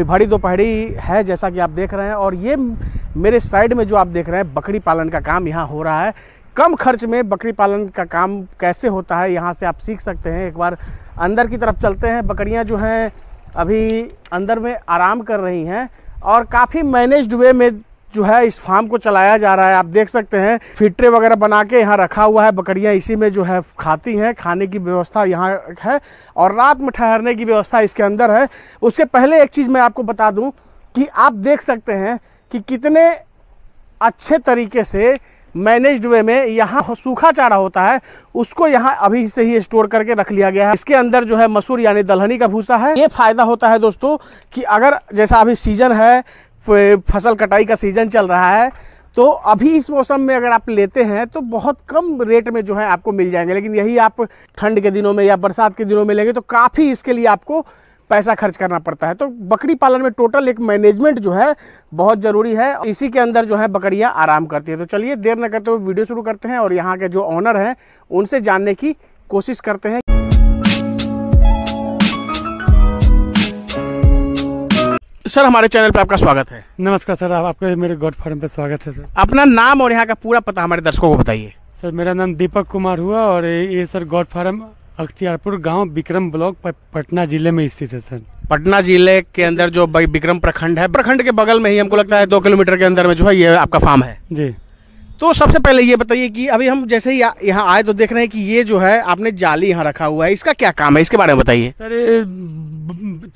भाड़ी दोपहरी है जैसा कि आप देख रहे हैं और ये मेरे साइड में जो आप देख रहे हैं बकरी पालन का काम यहाँ हो रहा है कम खर्च में बकरी पालन का काम कैसे होता है यहाँ से आप सीख सकते हैं एक बार अंदर की तरफ चलते हैं बकरियाँ जो हैं अभी अंदर में आराम कर रही हैं और काफ़ी मैनेज्ड वे में जो है इस फार्म को चलाया जा रहा है आप देख सकते हैं फिटरे वगैरह बना के यहाँ रखा हुआ है बकरियाँ इसी में जो है खाती हैं खाने की व्यवस्था यहाँ है और रात में ठहरने की व्यवस्था इसके अंदर है उसके पहले एक चीज़ मैं आपको बता दूँ कि आप देख सकते हैं कि कितने अच्छे तरीके से मैनेज्ड वे में यहाँ सूखा चारा होता है उसको यहाँ अभी से ही स्टोर करके रख लिया गया है इसके अंदर जो है मसूर यानी दलहनी का भूसा है ये फायदा होता है दोस्तों कि अगर जैसा अभी सीजन है फसल कटाई का सीज़न चल रहा है तो अभी इस मौसम में अगर आप लेते हैं तो बहुत कम रेट में जो है आपको मिल जाएंगे लेकिन यही आप ठंड के दिनों में या बरसात के दिनों में लेंगे तो काफ़ी इसके लिए आपको पैसा खर्च करना पड़ता है तो बकरी पालन में टोटल एक मैनेजमेंट जो है बहुत ज़रूरी है इसी के अंदर जो है बकरियाँ आराम करती है तो चलिए देर न करते हुए वीडियो शुरू करते हैं और यहाँ के जो ऑनर हैं उनसे जानने की कोशिश करते हैं सर हमारे चैनल पर आपका स्वागत है नमस्कार सर आप आपका मेरे गॉड फार्म पर स्वागत है सर अपना नाम और यहाँ का पूरा पता हमारे दर्शकों को बताइए सर मेरा नाम दीपक कुमार हुआ और ये सर गॉड फार्म अख्तियारपुर गांव विक्रम ब्लॉक पटना जिले में स्थित है सर पटना जिले के अंदर जो विक्रम प्रखंड है प्रखंड के बगल में ही हमको लगता है दो किलोमीटर के अंदर में जो है ये आपका फार्म है जी तो सबसे पहले ये बताइए कि अभी हम जैसे ही यहाँ आए तो देख रहे हैं कि ये जो है आपने जाली यहाँ रखा हुआ है इसका क्या काम है इसके बारे में बताइए सर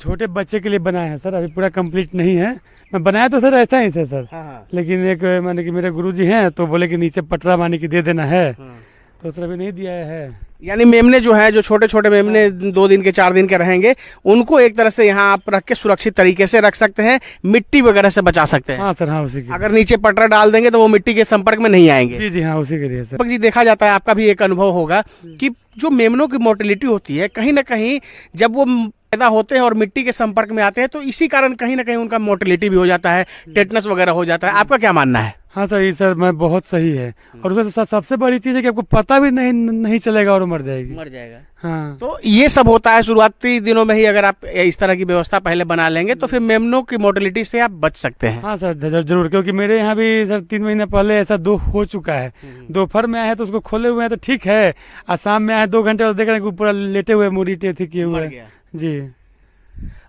छोटे बच्चे के लिए बनाया है सर अभी पूरा कंप्लीट नहीं है मैं बनाया तो सर ऐसा ही थे सर हाँ, हाँ। लेकिन एक माने कि मेरे गुरुजी हैं तो बोले कि नीचे पटरा मानी की दे देना है हाँ। दूसरा तो भी नहीं दिया है यानी मेमने जो है जो छोटे छोटे मेमने हाँ। दो दिन के चार दिन के रहेंगे उनको एक तरह से यहाँ आप रख के सुरक्षित तरीके से रख सकते हैं मिट्टी वगैरह से बचा सकते हैं हाँ सर हाँ उसी के अगर नीचे पटरा डाल देंगे तो वो मिट्टी के संपर्क में नहीं आएंगे जी जी हाँ उसी के लिए सर जी देखा जाता है आपका भी एक अनुभव होगा की जो मेमनों की मोर्टिलिटी होती है कहीं ना कहीं जब वो पैदा होते हैं और मिट्टी के संपर्क में आते हैं तो इसी कारण कहीं ना कहीं उनका मोर्टिलिटी भी हो जाता है टेटनस वगैरह हो जाता है आपका क्या मानना है हाँ सर ये सर मैं बहुत सही है हम्म। और उसके तो साथ सबसे बड़ी चीज़ है कि आपको पता भी नहीं नहीं चलेगा और मर जाएगी मर जाएगा हाँ तो ये सब होता है शुरुआती दिनों में ही अगर आप इस तरह की व्यवस्था पहले बना लेंगे तो फिर मेमनो की मोटिलिटी से आप बच सकते हैं हाँ सर जरूर क्योंकि मेरे यहाँ भी सर तीन महीने पहले ऐसा दो हो चुका है हम्म। दोपहर में आया है तो उसको खोले हुए हैं तो ठीक है और शाम में आया दो घंटे और देख रहे हैं पूरा लेटे हुए मुड़ी टेथी किए हुए जी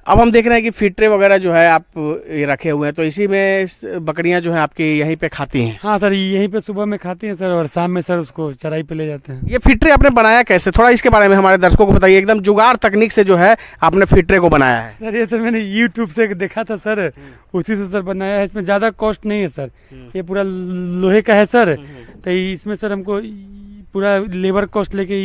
अब हम देख रहे हैं कि फिटरे वगैरह जो है आप ये रखे हुए हैं तो इसी में इस बकरियां जो है आपके यहीं पे खाती हैं हाँ सर यहीं पे सुबह में खाती हैं सर और शाम में सर उसको चराई पे ले जाते हैं ये फिटरे आपने बनाया कैसे थोड़ा इसके बारे में हमारे दर्शकों को बताइए एकदम जुगाड़ तकनीक से जो है आपने फिटरे को बनाया है सर ये सर मैंने यूट्यूब से देखा था सर हम्म। उसी से सर बनाया है इसमें ज़्यादा कॉस्ट नहीं है सर हम्म। ये पूरा लोहे का है सर हम्म। तो इसमें सर हमको पूरा लेबर कॉस्ट लेके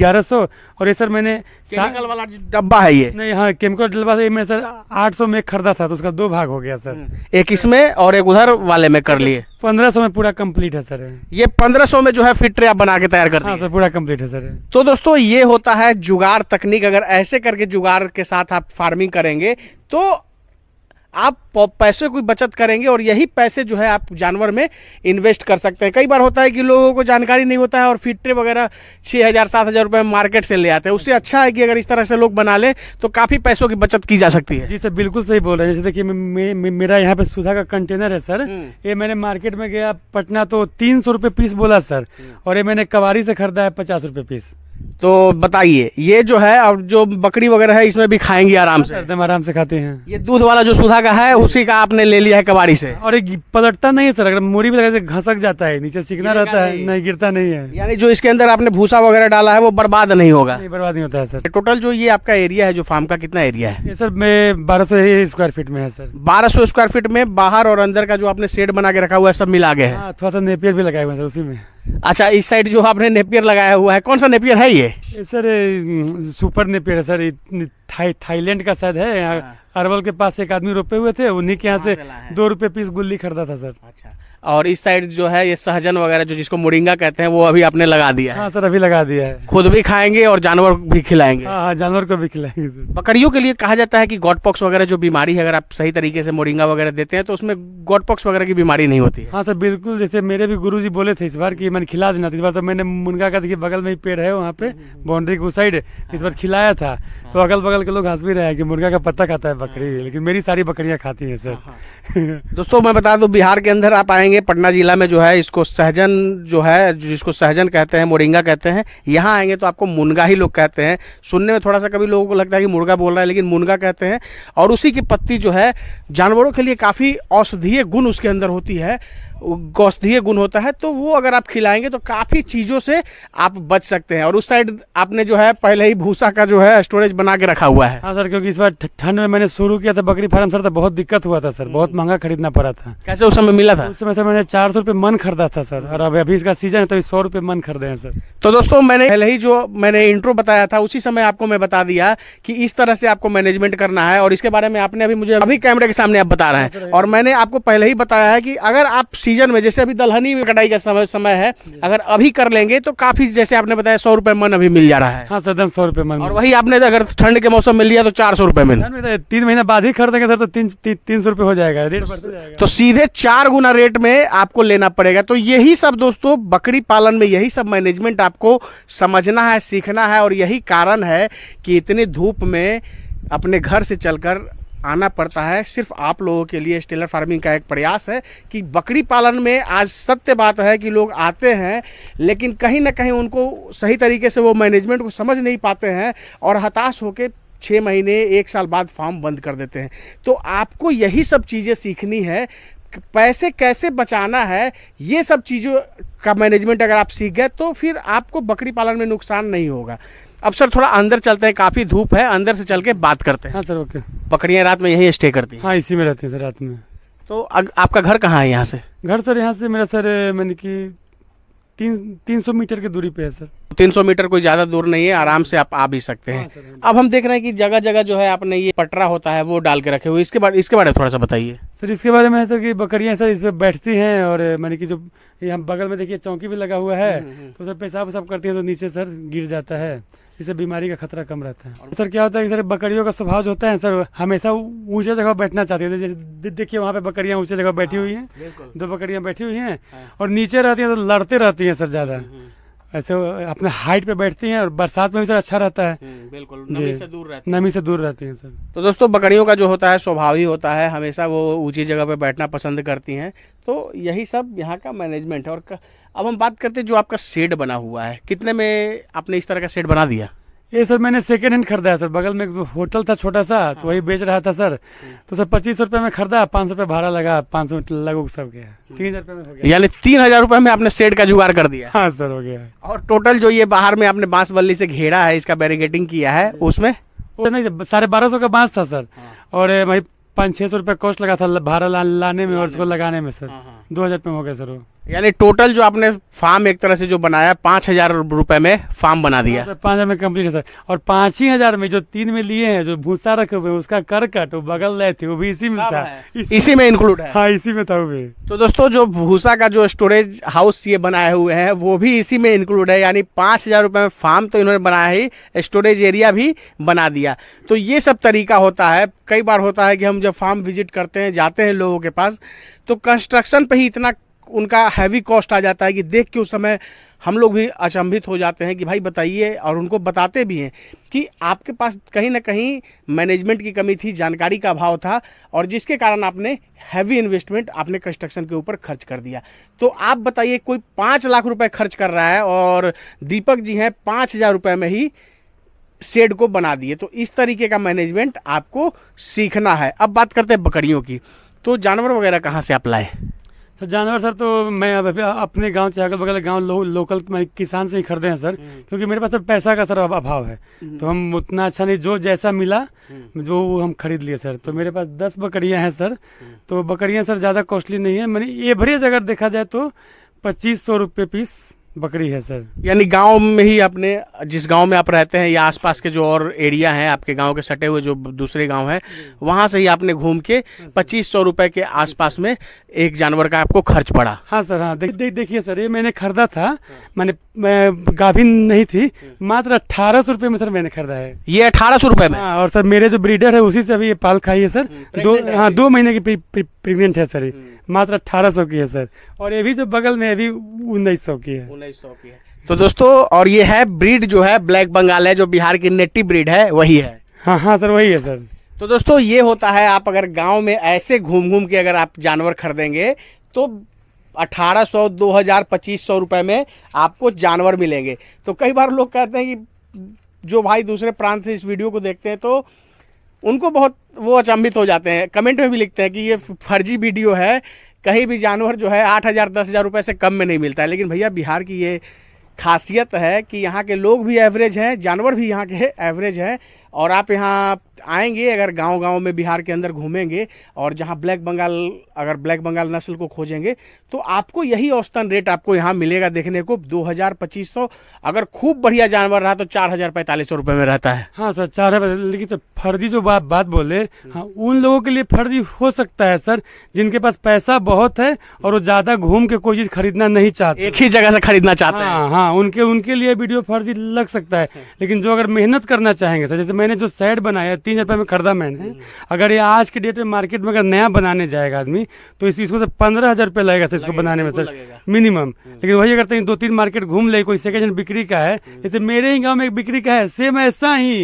ग्यारह सौ और ये सर मैंने केमिकल वाला डब्बा है ये नहीं हाँ केमिकल डब्बा से मैं सर आठ सौ में खरीदा था तो उसका दो भाग हो गया सर हम्म। एक इसमें और एक उधर वाले में कर लिए पंद्रह सौ में पूरा कंप्लीट है सर ये पंद्रह सौ में जो है फिट आप बना के तैयार करते हाँ सर पूरा कंप्लीट है सर तो दोस्तों ये होता है जुगाड़ तकनीक अगर ऐसे करके जुगाड़ के साथ आप फार्मिंग करेंगे तो आप पैसे की बचत करेंगे और यही पैसे जो है आप जानवर में इन्वेस्ट कर सकते हैं कई बार होता है कि लोगों को जानकारी नहीं होता है और फीटरे वगैरह छः हज़ार सात हज़ार रुपये मार्केट से ले आते हैं उससे अच्छा है कि अगर इस तरह से लोग बना लें तो काफ़ी पैसों की बचत की जा सकती है जी सर बिल्कुल सही बोल रहे हैं जैसे देखिए मेरा यहाँ पे सुधा का कंटेनर है सर हम्म। ये मैंने मार्केट में गया पटना तो तीन सौ पीस बोला सर हम्म। और ये मैंने कवारी से खरीदा है पचास रुपये पीस तो बताइए ये जो है अब जो बकरी वगैरह है इसमें भी खाएंगी आराम से एकदम आराम से खाते हैं ये दूध वाला जो सुधा का है उसी का आपने ले लिया है कबाड़ी से और एक पलटता नहीं है सर अगर मोरी भी लगा घसक जाता है नीचे सीखना रहता है नहीं।, नहीं गिरता नहीं है यानी जो इसके अंदर आपने भूसा वगैरह डाला है वो बर्बाद नहीं होगा नहीं बर्बाद नहीं होता है सर टोटल जो ये आपका एरिया है जो फार्म का कितना एरिया है सर मैं बारह स्क्वायर फीट में है सर बारह स्क्वायर फीट में बाहर और अंदर का जो आपने शेड बना के रखा हुआ है सब मिला गया है हाँ, थोड़ा सा नेपियर भी लगाए हुए सर उसी में अच्छा इस साइड जो आपने नेपियर लगाया हुआ है कौन सा नेपियर है ये सर सुपर नेपियर हम्म, है सर थाई थाईलैंड का शायद है यहाँ हाँ। अरवल के पास एक आदमी रोपे हुए थे उन्हीं के यहाँ से दो रुपए पीस गुल्ली खरीदा था सर अच्छा और इस साइड जो है ये सहजन वगैरह जो जिसको मुरिंगा कहते हैं वो अभी आपने लगा दिया है हाँ सर अभी लगा दिया है खुद भी खाएंगे और जानवर भी खिलाएंगे हाँ, हाँ जानवर को भी खिलाएंगे बकरियों के लिए कहा जाता है कि गॉडपॉक्स वगैरह जो बीमारी है अगर आप सही तरीके से मुरिंगा वगैरह देते हैं तो उसमें गॉडपॉक्स वगैरह की बीमारी नहीं होती हाँ सर बिल्कुल जैसे मेरे भी गुरु बोले थे इस बार की मैंने खिला देना था इस बार तो मैंने मुनगा का देखिए बगल में ही पेड़ है वहाँ पे बाउंड्री के साइड इस बार खिलाया था तो अगल बगल के लोग हंस भी रहे हैं कि मुर्गा का पत्ता खाता है बकरी लेकिन मेरी सारी बकरियाँ खाती है सर हाँ, हाँ। दोस्तों मैं बता दू बिहार के अंदर आप आएंगे आएंगे पटना जिला में जो है इसको सहजन जो है जिसको सहजन कहते हैं मोरिंगा कहते हैं यहाँ आएंगे तो आपको मुनगा ही लोग कहते हैं सुनने में थोड़ा सा कभी लोगों को लगता है कि मुर्गा बोल रहा है लेकिन मुनगा कहते हैं और उसी की पत्ती जो है जानवरों के लिए काफ़ी औषधीय गुण उसके अंदर होती है औषधीय गुण होता है तो वो अगर आप खिलाएंगे तो काफ़ी चीज़ों से आप बच सकते हैं और उस साइड आपने जो है पहले ही भूसा का जो है स्टोरेज बना के रखा हुआ है हाँ सर क्योंकि इस बार ठंड में मैंने शुरू किया था बकरी फार्म सर तो बहुत दिक्कत हुआ था सर बहुत हम्म। महंगा खरीदना पड़ा था कैसे उस समय मिला था उस समय सर मैंने चार सौ मन खरीदा था सर और अभी अभी इसका सीजन है तो सौ रुपये मन खरीदे हैं सर तो दोस्तों मैंने पहले ही जो मैंने इंट्रो बताया था उसी समय आपको मैं बता दिया कि इस तरह से आपको मैनेजमेंट करना है और इसके बारे में आपने अभी मुझे अभी कैमरे के सामने आप बता रहे हैं हाँ, और मैंने आपको पहले ही बताया है कि अगर आप सीजन में जैसे अभी दलहनी में कटाई का समय समय है अगर अभी कर लेंगे तो काफी जैसे आपने बताया सौ रुपए मन अभी मिल जा रहा है हाँ सर एकदम सौ रुपए मन और वही आपने अगर ठंड के मौसम में लिया तो चार सौ रुपए में तो तीन महीना बाद ही खरीदेंगे सर तो तीन ती, तीन सौ रुपए हो जाएगा रेट तो सीधे चार गुना रेट में आपको लेना पड़ेगा तो यही सब दोस्तों बकरी पालन में यही सब मैनेजमेंट आपको समझना है सीखना है और यही कारण है कि इतनी धूप में अपने घर से चलकर आना पड़ता है सिर्फ आप लोगों के लिए स्टेलर फार्मिंग का एक प्रयास है कि बकरी पालन में आज सत्य बात है कि लोग आते हैं लेकिन कहीं ना कहीं उनको सही तरीके से वो मैनेजमेंट को समझ नहीं पाते हैं और हताश होकर छः महीने एक साल बाद फार्म बंद कर देते हैं तो आपको यही सब चीज़ें सीखनी है पैसे कैसे बचाना है ये सब चीज़ों का मैनेजमेंट अगर आप सीख गए तो फिर आपको बकरी पालन में नुकसान नहीं होगा अब सर थोड़ा अंदर चलते हैं काफ़ी धूप है अंदर से चल के बात करते हैं हाँ सर ओके पकड़ियाँ रात में यही स्टे करती हैं हाँ इसी में रहती हैं सर रात में तो अग, आपका घर कहाँ है यहाँ से घर सर यहाँ से मेरा सर मैंने कि तीन तीन सौ मीटर की दूरी पे है सर तीन सौ मीटर कोई ज़्यादा दूर नहीं है आराम से आप आ भी सकते हैं हाँ, हाँ। अब हम देख रहे हैं कि जगह जगह जो है आपने ये पटरा होता है वो डाल के रखे हुए इसके बारे इसके बारे में थोड़ा सा बताइए सर इसके बारे में है सर कि बकरियां सर इस पर बैठती हैं और मैंने कि जो यहाँ बगल में देखिए चौकी भी लगा हुआ है हम्म, हम्म, हम्म। तो सर पेशाब वेशाब करती है तो नीचे सर गिर जाता है इससे बीमारी का खतरा कम रहता है सर क्या होता है कि सर बकरियों का स्वभाव जो होता है सर हमेशा ऊंचे जगह बैठना चाहती है जैसे देखिए वहाँ पे बकरियाँ ऊंचे जगह बैठी हुई हैं दो बकरियाँ बैठी हुई हैं हाँ। और नीचे रहती हैं तो लड़ते रहती हैं सर ज़्यादा हम्म, हम्म। ऐसे अपने हाइट पे बैठती हैं और बरसात में भी सर अच्छा रहता है हम्म, बिल्कुल नमी से दूर रहती है नमी से दूर रहती हैं सर तो दोस्तों बकरियों का जो होता है स्वभाव ही होता है हमेशा वो ऊंची जगह पे बैठना पसंद करती हैं तो यही सब यहाँ का मैनेजमेंट है और का... अब हम बात करते हैं जो आपका शेड बना हुआ है कितने में आपने इस तरह का शेड बना दिया ये सर मैंने सेकेंड हैंड खरीदा है सर बगल में एक होटल था छोटा सा तो हाँ। वही बेच रहा था सर हम्म। तो सर पच्चीस रुपये में खरीदा पाँच सौ रुपये भाड़ा लगा पाँच सौ लगभग सब गया हम्म। तीन हज़ार रुपये में यानी तीन हज़ार रुपये में आपने सेट का जुगाड़ कर दिया हाँ सर हो गया और टोटल जो ये बाहर में आपने बांस बल्ली से घेरा है इसका बैरिगेटिंग किया है हम्म। उसमें नहीं साढ़े बारह सौ का बांस था सर हाँ। और भाई पाँच छः सौ रुपये कॉस्ट लगा था भाड़ा लाने में और उसको लगाने में सर हाँ, दो हज़ार रुपये हो गया सर वो यानी टोटल जो आपने फार्म एक तरह से जो बनाया पाँच हजार रुपये में फार्म बना दिया पाँच हजार में कम्प्लीट है सर और पाँच ही हजार में जो तीन में लिए हैं जो भूसा रखे हुए उसका करकट वो बगल रहे थे वो भी इसी में था इसी, इसी में इंक्लूड है हाँ इसी में था वो भी तो दोस्तों जो भूसा का जो स्टोरेज हाउस ये बनाए हुए हैं वो भी इसी में इंक्लूड है यानी पाँच हजार में फार्म तो इन्होंने बनाया ही स्टोरेज एरिया भी बना दिया तो ये सब तरीका होता है कई बार होता है कि हम जब फार्म विजिट करते हैं जाते हैं लोगों के पास तो कंस्ट्रक्शन पे ही इतना उनका हैवी कॉस्ट आ जाता है कि देख के उस समय हम लोग भी अचंभित हो जाते हैं कि भाई बताइए और उनको बताते भी हैं कि आपके पास कहीं ना कहीं मैनेजमेंट की कमी थी जानकारी का अभाव था और जिसके कारण आपने हैवी इन्वेस्टमेंट आपने कंस्ट्रक्शन के ऊपर खर्च कर दिया तो आप बताइए कोई पाँच लाख रुपये खर्च कर रहा है और दीपक जी हैं पाँच हज़ार रुपये में ही शेड को बना दिए तो इस तरीके का मैनेजमेंट आपको सीखना है अब बात करते हैं बकरियों की तो जानवर वगैरह कहाँ से आप लाए सर तो जानवर सर तो मैं अब अपने गांव से अगल बगल गांव लो, लोकल मैं किसान से ही खरीदे हैं सर हम्म। क्योंकि मेरे पास सर तो पैसा का सर अभाव है हम्म। तो हम उतना अच्छा नहीं जो जैसा मिला हम्म। जो वो हम खरीद लिए सर तो मेरे पास दस बकरियां हैं सर तो बकरियां सर ज़्यादा कॉस्टली नहीं है मैंने एवरेज अगर देखा जाए तो पच्चीस सौ रुपये पीस बकरी है सर यानी गांव में ही आपने जिस गांव में आप रहते हैं या आसपास के जो और एरिया है आपके गांव के सटे हुए जो दूसरे गांव है वहां से ही आपने घूम के पच्चीस सौ रुपए के आसपास में एक जानवर का आपको खर्च पड़ा हाँ सर हाँ देखिए दे, देखिए सर ये मैंने खरीदा था मैंने गाभिन नहीं थी मात्र अठारह सौ रूपये में सर मैंने खरीदा है ये अठारह सौ रूपये में हाँ और सर मेरे जो ब्रीडर है उसी से अभी ये पाल खाई है सर हम्म, दो हाँ दो महीने की प्रेगनेंट है सर मात्र अठारह सौ की है सर और ये भी जो तो बगल में अभी उन्नीस सौ की है उन्नीस सौ की है तो दोस्तों और ये है ब्रीड जो है ब्लैक बंगाल है जो बिहार की नेटिव ब्रीड है वही है हाँ हाँ सर वही है सर तो दोस्तों ये होता है आप अगर गांव में ऐसे घूम घूम के अगर आप जानवर खरीदेंगे तो 1800, 2000, सौ रुपए में आपको जानवर मिलेंगे तो कई बार लोग कहते हैं कि जो भाई दूसरे प्रांत से इस वीडियो को देखते हैं तो उनको बहुत वो अचंभित हो जाते हैं कमेंट में भी लिखते हैं कि ये फर्जी वीडियो है कहीं भी जानवर जो है आठ हज़ार दस हज़ार रुपये से कम में नहीं मिलता है लेकिन भैया बिहार की ये खासियत है कि यहाँ के लोग भी एवरेज हैं जानवर भी यहाँ के एवरेज हैं और आप यहाँ आएंगे अगर गांव गांव में बिहार के अंदर घूमेंगे और जहाँ ब्लैक बंगाल अगर ब्लैक बंगाल नस्ल को खोजेंगे तो आपको यही औसतन रेट आपको यहाँ मिलेगा देखने को दो हज़ार पच्चीस सौ अगर खूब बढ़िया जानवर रहा तो चार हज़ार पैंतालीस सौ रुपये में रहता है हाँ सर चार हज़ार लेकिन सर फर्जी जो बात बात बोले हम्म। हाँ उन लोगों के लिए फर्जी हो सकता है सर जिनके पास पैसा बहुत है और वो ज़्यादा घूम के कोई चीज़ खरीदना नहीं चाहते एक ही जगह से खरीदना चाहते हैं हाँ, हाँ उनके उनके लिए वीडियो फर्जी लग सकता है हम्म। लेकिन जो अगर मेहनत करना चाहेंगे सर जैसे मैं मैंने जो सेट बनाया तीन हज़ार में खरीदा मैंने हम्म। अगर ये आज के डेट में मार्केट में अगर नया बनाने जाएगा आदमी तो इस इसको से पंद्रह हज़ार रुपये लगेगा सर इसको बनाने में सर मिनिमम हम्म। लेकिन वही अगर दो तीन मार्केट घूम ले कोई सेकेंड हैंड बिक्री का है हम्म। जैसे मेरे ही गाँव में एक बिक्री का है सेम ऐसा ही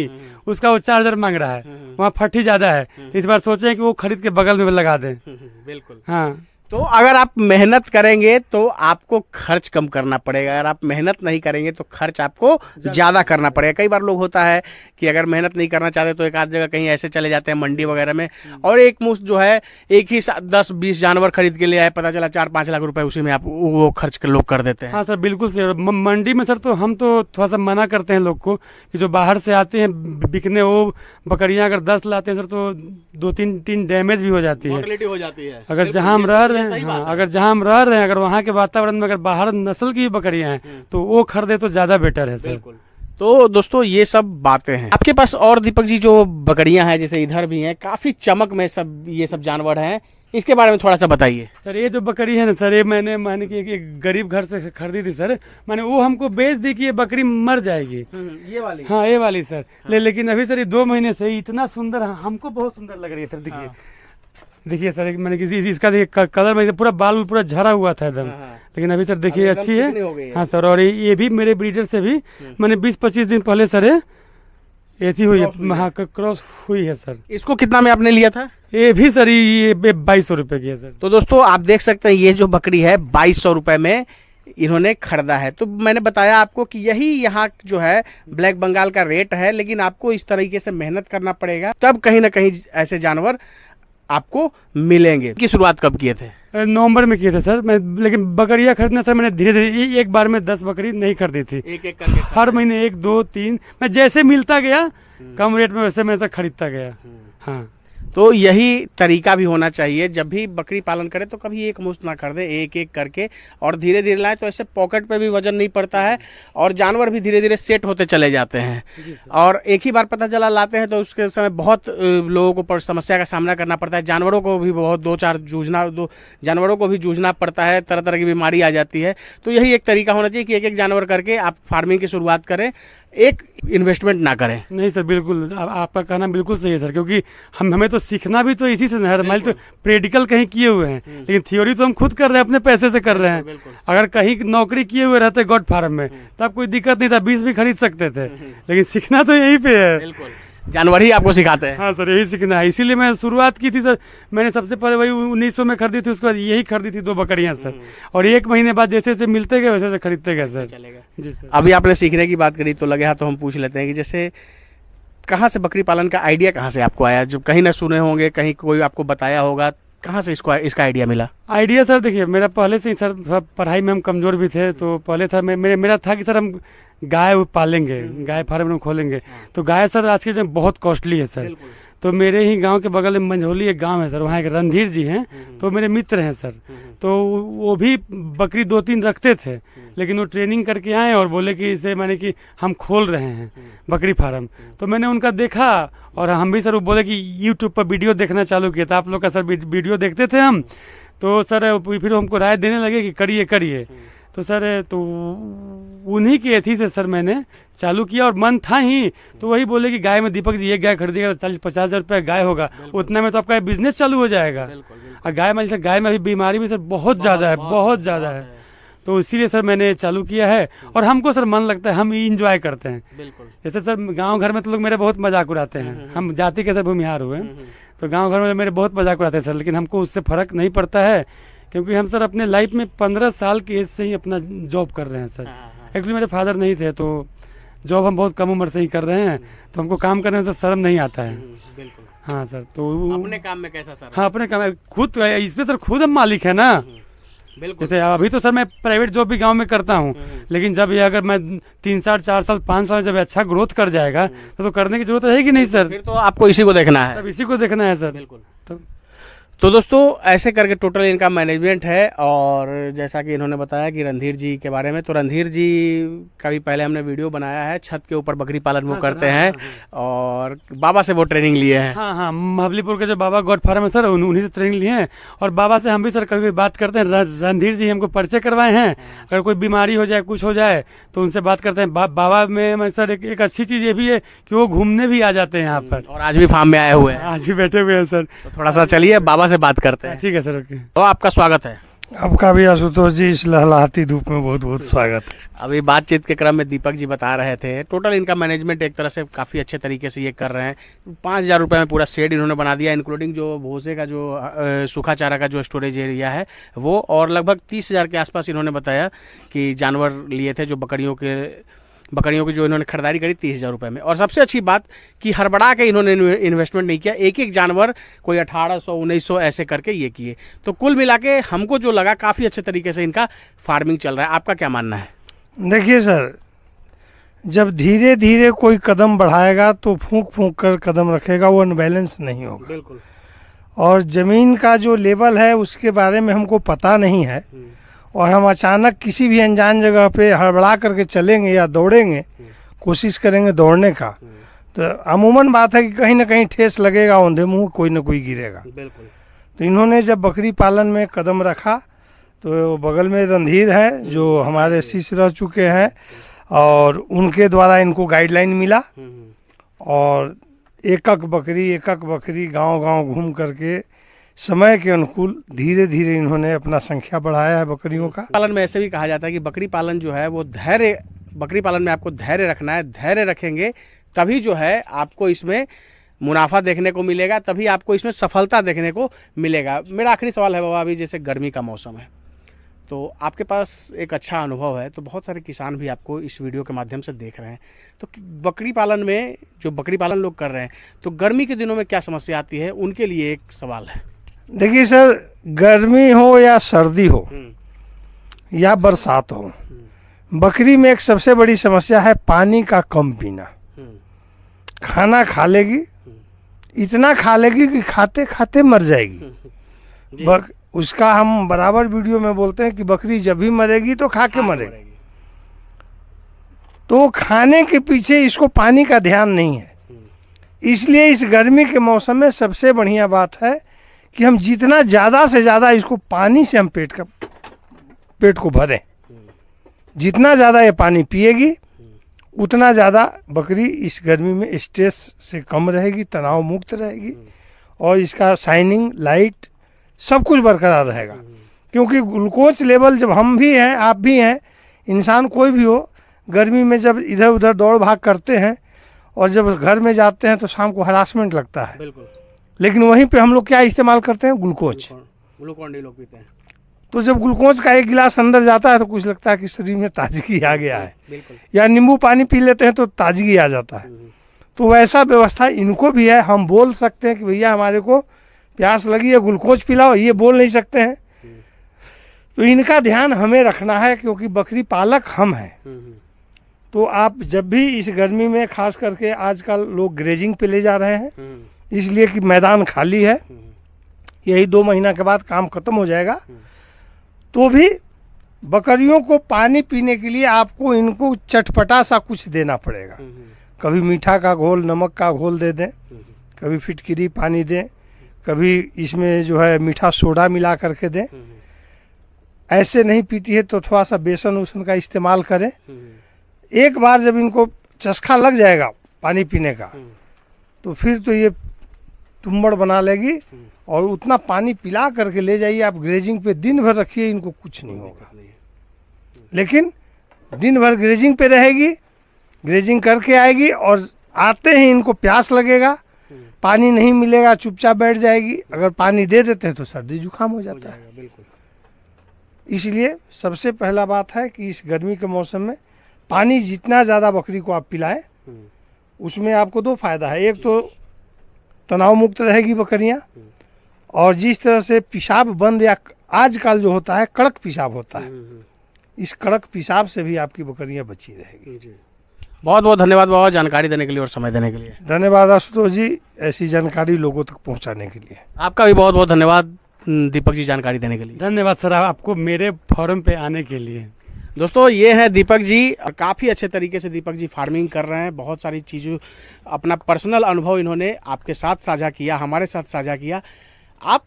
उसका वो चार हज़ार मांग रहा है वहाँ फटी ज़्यादा है इस बार सोचे कि वो खरीद के बगल में लगा दें बिल्कुल हाँ तो अगर आप मेहनत करेंगे तो आपको खर्च कम करना पड़ेगा अगर आप मेहनत नहीं करेंगे तो खर्च आपको ज़्यादा करना पड़ेगा कई बार लोग होता है कि अगर मेहनत नहीं करना चाहते तो एक आध जगह कहीं ऐसे चले जाते हैं मंडी वगैरह में हम्म। और एक मुफ्त जो है एक ही दस बीस जानवर खरीद के लिए आए पता चला चार पाँच लाख रुपये उसी में आप वो खर्च कर लोग कर देते हैं हाँ सर बिल्कुल सर मंडी में सर तो हम तो थोड़ा सा मना करते हैं लोग को कि जो बाहर से आते हैं बिकने वो बकरियाँ अगर दस लाते हैं सर तो दो तीन तीन डैमेज भी हो जाती है अगर जहाँ हम रह रहे रहे हैं हाँ, अगर जहाँ हम रह रहे हैं अगर वहाँ के वातावरण में अगर बाहर नस्ल की बकरियाँ हैं हम्म। तो वो खरीदे तो ज़्यादा बेटर है सर तो दोस्तों ये सब बातें हैं आपके पास और दीपक जी जो बकरियां हैं जैसे इधर भी हैं काफ़ी चमक में सब ये सब जानवर हैं इसके बारे में थोड़ा सा बताइए सर ये जो बकरी है ना सर ये मैंने मान की एक गरीब घर से खरीदी थी सर मैंने वो हमको बेच दी कि ये बकरी मर जाएगी हम्म, ये वाली हाँ ये वाली सर हाँ। ले, लेकिन अभी सर ये दो महीने से इतना सुंदर हाँ, हमको बहुत सुंदर लग रही है सर देखिए हाँ। देखिए सर मैंने किसी इसका देखिए कलर में पूरा बाल पूरा झरा हुआ था एकदम हाँ, हाँ। लेकिन अभी सर देखिए अच्छी है हाँ सर और ये भी मेरे ब्रीडर से भी हम्म। मैंने बीस पच्चीस दिन पहले सर ऐसी हुई है हाँ, क्रॉस हुई है सर इसको कितना में आपने लिया था ये भी सर ये बाईस सौ रूपये की है सर तो दोस्तों आप देख सकते हैं ये जो बकरी है बाईस सौ रूपये में इन्होंने खरीदा है तो मैंने बताया आपको कि यही यहाँ जो है ब्लैक बंगाल का रेट है लेकिन आपको इस तरीके से मेहनत करना पड़ेगा तब कहीं ना कहीं ऐसे जानवर आपको मिलेंगे की शुरुआत कब किए थे नवंबर में किए थे सर मैं लेकिन बकरियां खरीदना सर मैंने धीरे धीरे एक बार में दस बकरी नहीं खरीदी थी एक एक करके हर महीने एक दो तीन मैं जैसे मिलता गया हम्म। कम रेट में वैसे मैं ऐसा खरीदता गया हम्म। हाँ तो यही तरीका भी होना चाहिए जब भी बकरी पालन करें तो कभी एक मुश्त ना कर दें एक एक करके और धीरे धीरे लाएं तो ऐसे पॉकेट पे भी वजन नहीं पड़ता है और जानवर भी धीरे धीरे सेट होते चले जाते हैं और एक ही बार पता चला लाते हैं तो उसके समय बहुत लोगों को समस्या का सामना करना पड़ता है जानवरों को भी बहुत दो चार जूझना दो जानवरों को भी जूझना पड़ता है तरह तरह की बीमारी आ जाती है तो यही एक तरीका होना चाहिए कि एक एक जानवर करके आप फार्मिंग की शुरुआत करें एक इन्वेस्टमेंट ना करें नहीं सर बिल्कुल आ, आपका कहना बिल्कुल सही है सर क्योंकि हम हमें तो सीखना भी तो इसी से ना हमारे तो प्रैक्टिकल कहीं किए हुए हैं हम्म। लेकिन थ्योरी तो हम खुद कर रहे हैं अपने पैसे से कर रहे हैं अगर कहीं नौकरी किए हुए रहते गॉड फार्म में हम्म। तब कोई दिक्कत नहीं था बीस भी खरीद सकते थे हम्म। लेकिन सीखना तो यहीं पे है जानवर ही आपको सिखाते हैं हाँ सर यही सीखना है इसीलिए मैं शुरुआत की थी सर मैंने सबसे पहले वही उन्नीस में खरीदी थी उसके बाद यही खरीदी थी दो बकरियां सर हम्म। और एक महीने बाद जैसे जैसे मिलते गए वैसे वैसे खरीदते गए सर चलेगा जी सर अभी आपने सीखने की बात करी तो लगे हाँ तो हम पूछ लेते हैं कि जैसे कहाँ से बकरी पालन का आइडिया कहाँ से आपको आया जो कहीं ना सुने होंगे कहीं कोई आपको बताया होगा कहाँ से इसको इसका आइडिया मिला आइडिया सर देखिए मेरा पहले से ही सर थोड़ा पढ़ाई में हम कमज़ोर भी थे तो पहले था मे, मेरे मेरा था कि सर हम गाय पालेंगे गाय फार्म खोलेंगे हाँ। तो गाय सर आज के डेट में बहुत कॉस्टली है सर तो मेरे ही गांव के बगल में मंझोली एक गांव है सर वहाँ एक रणधीर जी हैं हम्म, हम्म। तो मेरे मित्र हैं सर हम्म, तो वो भी बकरी दो तीन रखते थे लेकिन वो ट्रेनिंग करके आए और बोले कि इसे मैंने कि हम खोल रहे हैं बकरी फार्म तो मैंने उनका देखा और हम भी सर वो बोले कि यूट्यूब पर वीडियो देखना चालू किया था आप लोग का सर वीडियो देखते थे हम तो सर फिर हमको राय देने लगे कि करिए करिए तो सर तो उन्हीं के अथी से सर मैंने चालू किया और मन था ही तो वही बोले कि गाय में दीपक जी एक गाय खरीदेगा तो चालीस पचास हज़ार रुपये गाय होगा उतना में तो आपका बिजनेस चालू हो जाएगा और गाय में गाय में अभी बीमारी भी सर बहुत ज़्यादा है बहुत ज़्यादा है तो इसीलिए सर मैंने चालू किया है और हमको सर मन लगता है हम इंजॉय करते हैं बिल्कुल जैसे सर गांव घर में तो लोग मेरे बहुत मजाक उड़ाते हैं हम्म, हम्म, हम हम्म। जाति के सर भूमिहार हुए तो गांव घर में मेरे बहुत मजाक उड़ाते हैं सर लेकिन हमको उससे फ़र्क नहीं पड़ता है क्योंकि हम सर अपने लाइफ में पंद्रह साल की एज से ही अपना जॉब कर रहे हैं सर एक्चुअली हाँ, हाँ, हाँ। मेरे फादर नहीं थे तो जॉब हम बहुत कम उम्र से ही कर रहे हैं तो हमको काम करने में शर्म नहीं आता है हम्म, हम्म, बिल्कुल हाँ सर तो अपने काम में कैसा सर हाँ अपने काम खुद तो इसमें सर खुद हम मालिक है ना हम्म, बिल्कुल अभी तो सर मैं प्राइवेट जॉब भी गांव में करता हूँ लेकिन जब ये अगर मैं तीन साल चार साल पाँच साल जब अच्छा ग्रोथ कर जाएगा तो, तो करने की जरूरत रहेगी नहीं सर फिर तो आपको इसी को देखना है इसी को देखना है सर बिल्कुल तो दोस्तों ऐसे करके टोटल इनका मैनेजमेंट है और जैसा कि इन्होंने बताया कि रणधीर जी के बारे में तो रणधीर जी का भी पहले हमने वीडियो बनाया है छत के ऊपर बकरी पालन वो हाँ, करते हाँ, हैं हाँ, और बाबा से वो ट्रेनिंग लिए हैं हाँ हाँ महबलीपुर के जो बाबा गॉड फार्म है सर उन्हीं से ट्रेनिंग लिए हैं और बाबा से हम भी सर कभी बात करते हैं रणधीर जी हमको परिचय करवाए हैं अगर कोई बीमारी हो जाए कुछ हो जाए तो उनसे बात करते हैं बाबा में सर एक अच्छी चीज़ ये भी है कि वो घूमने भी आ जाते हैं यहाँ हम्म, पर और आज भी फार्म में आए हुए हैं आज भी बैठे हुए हैं सर तो थोड़ा सा चलिए बाबा से बात करते हैं ठीक है सर ओके तो आपका स्वागत है आपका भी आशुतोष जी इस लहलाती धूप में बहुत बहुत स्वागत है अभी बातचीत के क्रम में दीपक जी बता रहे थे टोटल इनका मैनेजमेंट एक तरह से काफ़ी अच्छे तरीके से ये कर रहे हैं पाँच हज़ार रुपये में पूरा शेड इन्होंने बना दिया इंक्लूडिंग जो भोसे का जो सूखा चारा का जो स्टोरेज एरिया है वो और लगभग तीस के आसपास इन्होंने बताया कि जानवर लिए थे जो बकरियों के बकरियों की जो इन्होंने खरीदारी करी तीस हज़ार रुपये में और सबसे अच्छी बात कि हड़बड़ा के इन्होंने इन्वेस्टमेंट नहीं किया एक एक जानवर कोई अठारह सौ उन्नीस सौ ऐसे करके ये किए तो कुल मिला के हमको जो लगा काफ़ी अच्छे तरीके से इनका फार्मिंग चल रहा है आपका क्या मानना है देखिए सर जब धीरे धीरे कोई कदम बढ़ाएगा तो फूंक फूंक कर कदम रखेगा वो अनबैलेंस नहीं होगा बिल्कुल और ज़मीन का जो लेवल है उसके बारे में हमको पता नहीं है हम्म। और हम अचानक किसी भी अनजान जगह पे हड़बड़ा करके चलेंगे या दौड़ेंगे कोशिश करेंगे दौड़ने का तो अमूमन बात है कि कहीं ना कहीं ठेस लगेगा औंधे मुँह कोई ना कोई गिरेगा तो इन्होंने जब बकरी पालन में कदम रखा तो बगल में रंधीर हैं जो हमारे शिष्य रह चुके हैं और उनके द्वारा इनको गाइडलाइन मिला हम्म, हम्म। और एकक बकरी एकक बकरी गांव गांव घूम करके समय के अनुकूल धीरे धीरे इन्होंने अपना संख्या बढ़ाया है बकरियों का पालन में ऐसे भी कहा जाता है कि बकरी पालन जो है वो धैर्य बकरी पालन में आपको धैर्य रखना है धैर्य रखेंगे तभी जो है आपको इसमें मुनाफा देखने को मिलेगा तभी आपको इसमें सफलता देखने को मिलेगा मेरा आखिरी सवाल है बाबा अभी जैसे गर्मी का मौसम है तो आपके पास एक अच्छा अनुभव है तो बहुत सारे किसान भी आपको इस वीडियो के माध्यम से देख रहे हैं तो बकरी पालन में जो बकरी पालन लोग कर रहे हैं तो गर्मी के दिनों में क्या समस्या आती है उनके लिए एक सवाल है देखिए सर गर्मी हो या सर्दी हो हम्म। या बरसात हो हम्म। बकरी में एक सबसे बड़ी समस्या है पानी का कम पीना हम्म। खाना खा लेगी इतना खा लेगी कि खाते खाते मर जाएगी बक, उसका हम बराबर वीडियो में बोलते हैं कि बकरी जब भी मरेगी तो खा के मरेगी।, मरेगी तो खाने के पीछे इसको पानी का ध्यान नहीं है इसलिए इस गर्मी के मौसम में सबसे बढ़िया बात है कि हम जितना ज़्यादा से ज़्यादा इसको पानी से हम पेट का पेट को भरें जितना ज़्यादा ये पानी पिएगी उतना ज़्यादा बकरी इस गर्मी में स्ट्रेस से कम रहेगी तनाव मुक्त रहेगी और इसका शाइनिंग लाइट सब कुछ बरकरार रहेगा क्योंकि ग्लूकोज लेवल जब हम भी हैं आप भी हैं इंसान कोई भी हो गर्मी में जब इधर उधर दौड़ भाग करते हैं और जब घर में जाते हैं तो शाम को हरासमेंट लगता है बिल्कुल लेकिन वहीं पे हम लोग क्या इस्तेमाल करते हैं ग्लूकोज ग्लूकोन डी लोग पीते हैं तो जब ग्लूकोज का एक गिलास अंदर जाता है तो कुछ लगता है कि शरीर में ताजगी आ गया है या नींबू पानी पी लेते हैं तो ताजगी आ जाता है हम्म। तो वैसा व्यवस्था इनको भी है हम बोल सकते हैं कि भैया हमारे को प्यास लगी है ग्लूकोज पिलाओ ये बोल नहीं सकते हैं हम्म। तो इनका ध्यान हमें रखना है क्योंकि बकरी पालक हम हैं हम्म, तो आप जब भी इस गर्मी में खास करके आजकल लोग ग्रेजिंग पे ले जा रहे हैं इसलिए कि मैदान खाली है हम्म। यही दो महीना के बाद काम खत्म हो जाएगा हम्म। तो भी बकरियों को पानी पीने के लिए आपको इनको चटपटा सा कुछ देना पड़ेगा हम्म। कभी मीठा का घोल नमक का घोल दे दें कभी फिटकरी पानी दें कभी इसमें जो है मीठा सोडा मिला करके दें ऐसे नहीं पीती है तो थोड़ा सा बेसन उसन का इस्तेमाल करें एक बार जब इनको चस्खा लग जाएगा पानी पीने का तो फिर तो ये तुम्बड़ बना लेगी हम्म। और उतना पानी पिला करके ले जाइए आप ग्रेजिंग पे दिन भर रखिए इनको कुछ नहीं होगा लेकिन दिन भर ग्रेजिंग पे रहेगी ग्रेजिंग करके आएगी और आते ही इनको प्यास लगेगा हम्म। पानी नहीं मिलेगा चुपचाप बैठ जाएगी अगर पानी दे देते हैं तो सर्दी जुकाम हो जाता है इसलिए सबसे पहला बात है कि इस गर्मी के मौसम में पानी जितना ज़्यादा बकरी को आप पिलाएं हम्म। उसमें आपको दो फायदा है एक तो तनाव मुक्त रहेगी बकरियाँ हम्म। और जिस तरह से पेशाब बंद या आजकल जो होता है कड़क पेशाब होता है हम्म, हम्म। इस कड़क पेशाब से भी आपकी बकरियाँ बची रहेगी बहुत बहुत धन्यवाद बाबा जानकारी देने के लिए और समय देने के लिए धन्यवाद आशुतोष जी ऐसी जानकारी लोगों तक पहुंचाने के लिए आपका भी बहुत बहुत धन्यवाद दीपक जी जानकारी देने के लिए धन्यवाद सर आपको मेरे फॉरम पे आने के लिए दोस्तों ये हैं दीपक जी काफ़ी अच्छे तरीके से दीपक जी फार्मिंग कर रहे हैं बहुत सारी चीज़ों अपना पर्सनल अनुभव इन्होंने आपके साथ साझा किया हमारे साथ साझा किया आप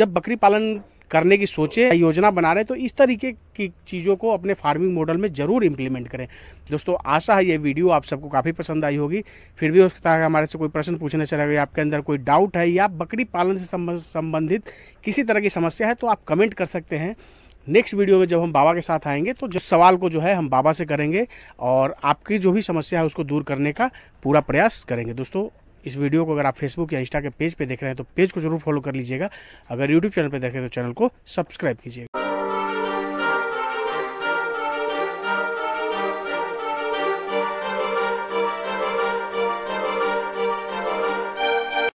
जब बकरी पालन करने की सोचे योजना बना रहे तो इस तरीके की चीज़ों को अपने फार्मिंग मॉडल में ज़रूर इम्प्लीमेंट करें दोस्तों आशा है ये वीडियो आप सबको काफ़ी पसंद आई होगी फिर भी हो सकता है हमारे से कोई प्रश्न पूछने से लगे आपके अंदर कोई डाउट है या बकरी पालन से संबंधित किसी तरह की समस्या है तो आप कमेंट कर सकते हैं नेक्स्ट वीडियो में जब हम बाबा के साथ आएंगे तो जिस सवाल को जो है हम बाबा से करेंगे और आपकी जो भी समस्या है उसको दूर करने का पूरा प्रयास करेंगे दोस्तों इस वीडियो को अगर आप फेसबुक या इंस्टा के पेज पे देख रहे हैं तो पेज को जरूर फॉलो कर लीजिएगा अगर यूट्यूब चैनल पर देख रहे हैं तो चैनल को सब्सक्राइब कीजिएगा